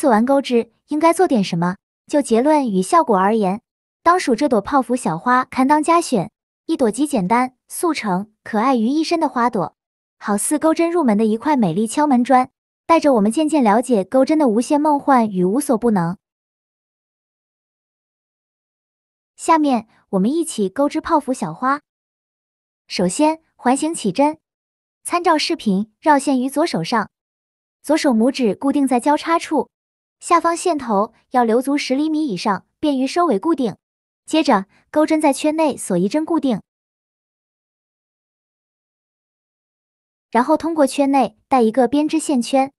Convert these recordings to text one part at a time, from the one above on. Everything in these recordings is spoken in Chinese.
刺完钩织，应该做点什么？就结论与效果而言，当属这朵泡芙小花堪当佳选。一朵极简单、速成、可爱于一身的花朵，好似钩针入门的一块美丽敲门砖，带着我们渐渐了解钩针的无限梦幻与无所不能。下面，我们一起钩织泡芙小花。首先，环形起针，参照视频，绕线于左手上，左手拇指固定在交叉处。下方线头要留足十厘米以上，便于收尾固定。接着，钩针在圈内锁一针固定，然后通过圈内带一个编织线圈，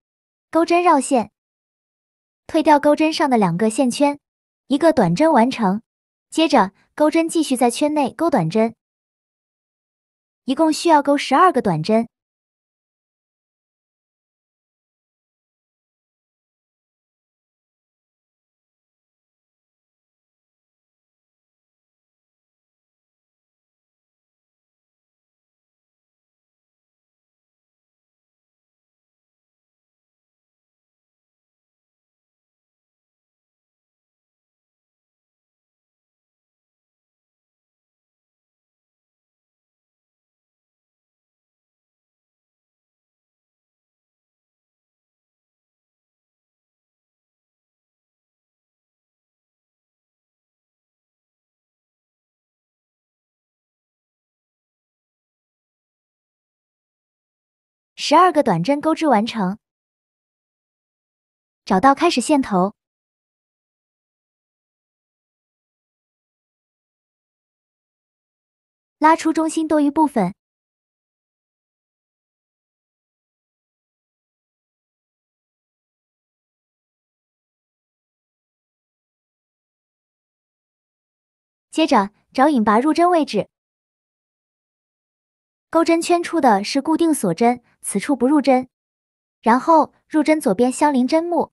钩针绕线，退掉钩针上的两个线圈，一个短针完成。接着，钩针继续在圈内钩短针，一共需要钩十二个短针。十二个短针钩织完成，找到开始线头，拉出中心多余部分，接着找引拔入针位置。钩针圈出的是固定锁针，此处不入针，然后入针左边相邻针目。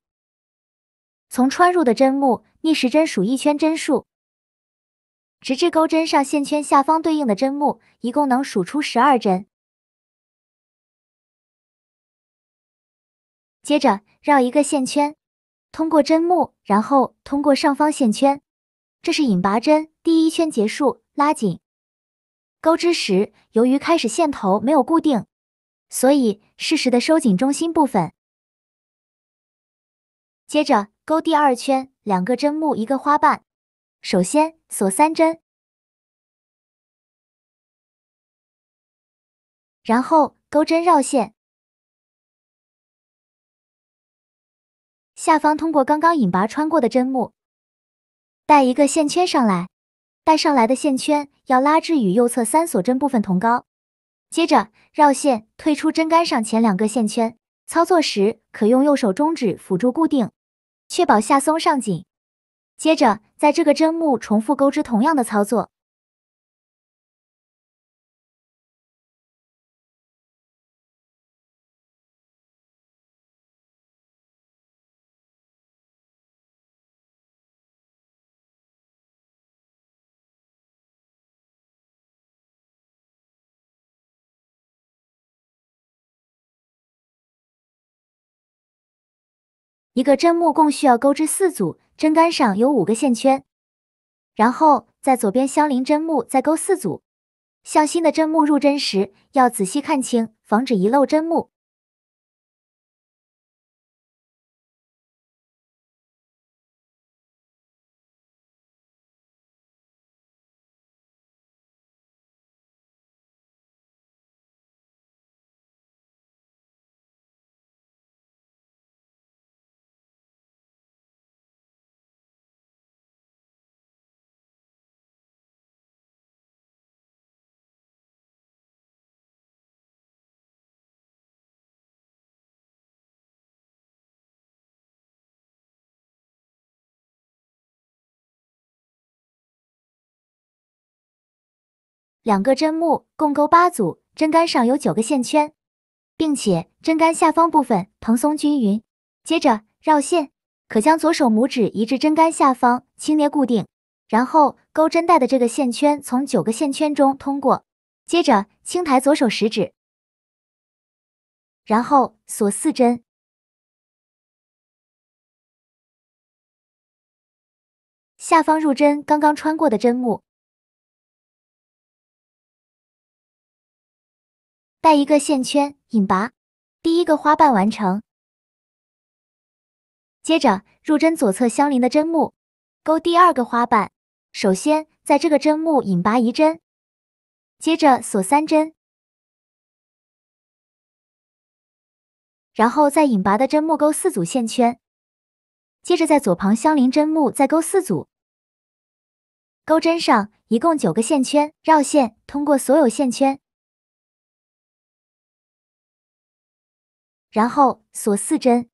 从穿入的针目逆时针数一圈针数，直至钩针上线圈下方对应的针目，一共能数出十二针。接着绕一个线圈，通过针目，然后通过上方线圈，这是引拔针第一圈结束，拉紧。钩织时，由于开始线头没有固定，所以适时的收紧中心部分。接着钩第二圈，两个针目一个花瓣。首先锁三针，然后钩针绕线，下方通过刚刚引拔穿过的针目，带一个线圈上来。带上来的线圈要拉至与右侧三锁针部分同高，接着绕线退出针杆上前两个线圈，操作时可用右手中指辅助固定，确保下松上紧。接着在这个针目重复钩织同样的操作。一个针目共需要钩织四组针杆，上有五个线圈，然后在左边相邻针目再钩四组。向新的针目入针时，要仔细看清，防止遗漏针目。两个针目共钩八组，针杆上有九个线圈，并且针杆下方部分蓬松均匀。接着绕线，可将左手拇指移至针杆下方轻捏固定，然后钩针带的这个线圈从九个线圈中通过。接着轻抬左手食指，然后锁四针，下方入针刚刚穿过的针目。带一个线圈引拔，第一个花瓣完成。接着入针左侧相邻的针目，勾第二个花瓣。首先在这个针目引拔一针，接着锁三针，然后在引拔的针目勾四组线圈，接着在左旁相邻针目再勾四组。钩针上一共九个线圈，绕线通过所有线圈。然后锁四针，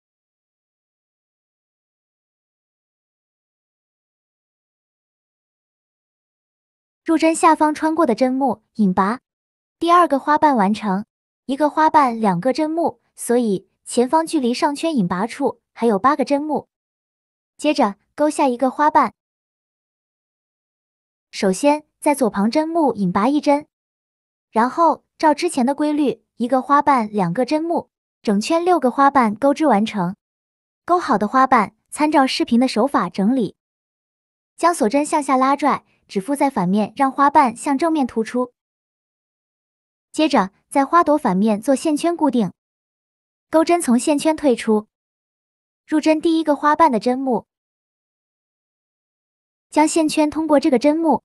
入针下方穿过的针目引拔，第二个花瓣完成一个花瓣两个针目，所以前方距离上圈引拔处还有八个针目。接着勾下一个花瓣，首先在左旁针目引拔一针，然后照之前的规律，一个花瓣两个针目。整圈六个花瓣钩织完成，钩好的花瓣参照视频的手法整理，将锁针向下拉拽，指腹在反面，让花瓣向正面突出。接着在花朵反面做线圈固定，钩针从线圈退出，入针第一个花瓣的针目，将线圈通过这个针目。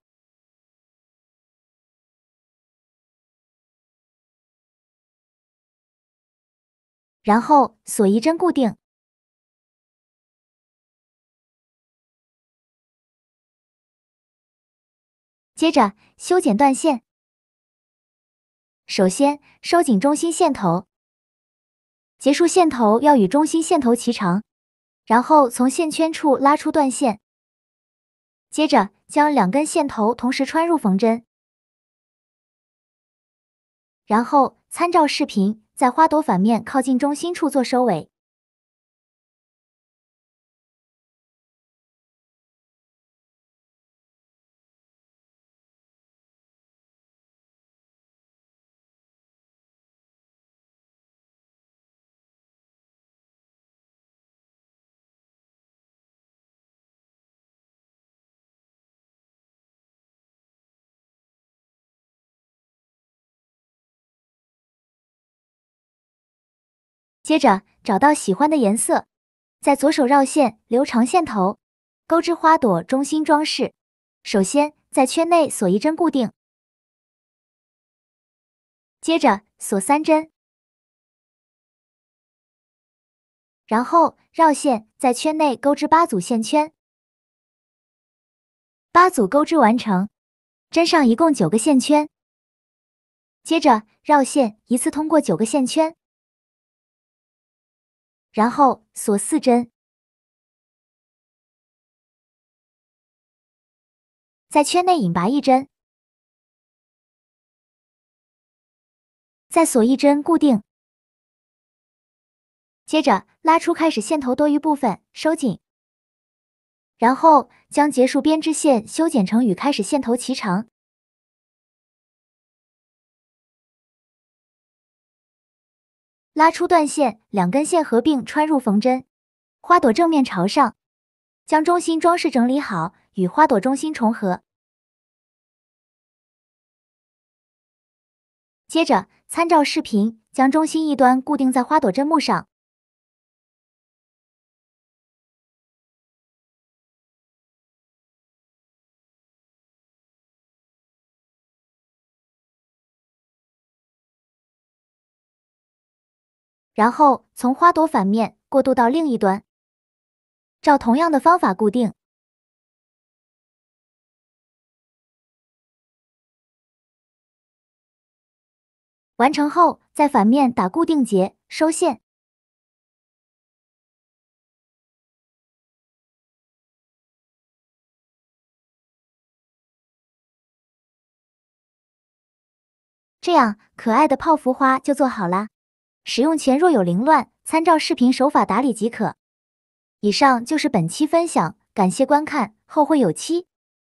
然后锁一针固定，接着修剪断线。首先收紧中心线头，结束线头要与中心线头齐长，然后从线圈处拉出断线，接着将两根线头同时穿入缝针，然后参照视频。在花朵反面靠近中心处做收尾。接着找到喜欢的颜色，在左手绕线留长线头，钩织花朵中心装饰。首先在圈内锁一针固定，接着锁三针，然后绕线在圈内钩织八组线圈，八组钩织完成，针上一共九个线圈。接着绕线一次通过九个线圈。然后锁四针，在圈内引拔一针，再锁一针固定。接着拉出开始线头多余部分，收紧。然后将结束编织线修剪成与开始线头齐长。拉出断线，两根线合并穿入缝针，花朵正面朝上，将中心装饰整理好，与花朵中心重合。接着，参照视频，将中心一端固定在花朵针目上。然后从花朵反面过渡到另一端，照同样的方法固定。完成后，在反面打固定结，收线。这样，可爱的泡芙花就做好了。使用前若有凌乱，参照视频手法打理即可。以上就是本期分享，感谢观看，后会有期。